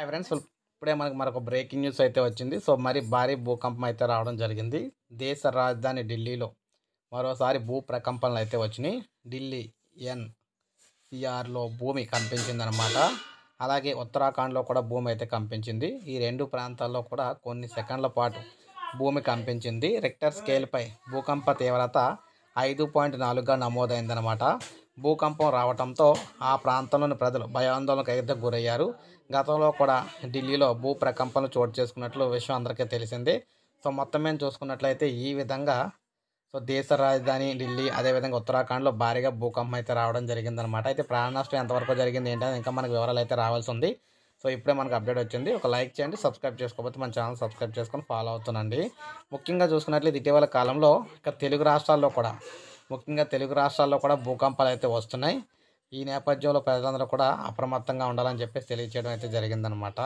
hi friends ఇప్పుడే మనకు మరొక బ్రేకింగ్ న్యూస్ అయితే వచ్చింది సో మరి భారీ భూకంపం అయితే రావడం జరిగింది దేశ రాజధాని ఢిల్లీలో మరోసారి భూ ప్రకంపనలు అయితే వచ్చినాయి ఢిల్లీ ఎన్సిఆర్లో భూమి అనమాట అలాగే ఉత్తరాఖండ్లో కూడా భూమి అయితే కంపించింది ఈ రెండు ప్రాంతాల్లో కూడా కొన్ని సెకండ్ల పాటు భూమి కంపించింది రిక్టర్ స్కేల్పై భూకంప తీవ్రత ఐదు పాయింట్ నాలుగుగా నమోదైందనమాట భూకంపం రావడంతో ఆ ప్రాంతంలోని ప్రజలు భయాందోళనకు అయితే గురయ్యారు గతంలో కూడా ఢిల్లీలో భూ ప్రకంపనలు చోటు చేసుకున్నట్లు విషయం అందరికీ తెలిసిందే సో మొత్తం మేము చూసుకున్నట్లయితే ఈ విధంగా సో దేశ రాజధాని ఢిల్లీ అదేవిధంగా ఉత్తరాఖండ్లో భారీగా భూకంపం అయితే రావడం జరిగిందనమాట అయితే ప్రాణ నష్టం ఎంతవరకు జరిగింది ఏంటంటే ఇంకా మనకు వివరాలు అయితే రావాల్సి ఉంది సో ఇప్పుడే మనకు అప్డేట్ వచ్చింది ఒక లైక్ చేయండి సబ్స్క్రైబ్ చేసుకోకపోతే మన ఛానల్ సబ్స్క్రైబ్ చేసుకొని ఫాలో అవుతుందండి ముఖ్యంగా చూసుకున్నట్లయితే ఇటీవల కాలంలో ఇక తెలుగు రాష్ట్రాల్లో కూడా ముఖ్యంగా తెలుగు రాష్ట్రాల్లో కూడా భూకంపాలు అయితే వస్తున్నాయి ఈ నేపథ్యంలో ప్రజలందరూ కూడా అప్రమత్తంగా ఉండాలని చెప్పేసి తెలియచేయడం అయితే జరిగిందనమాట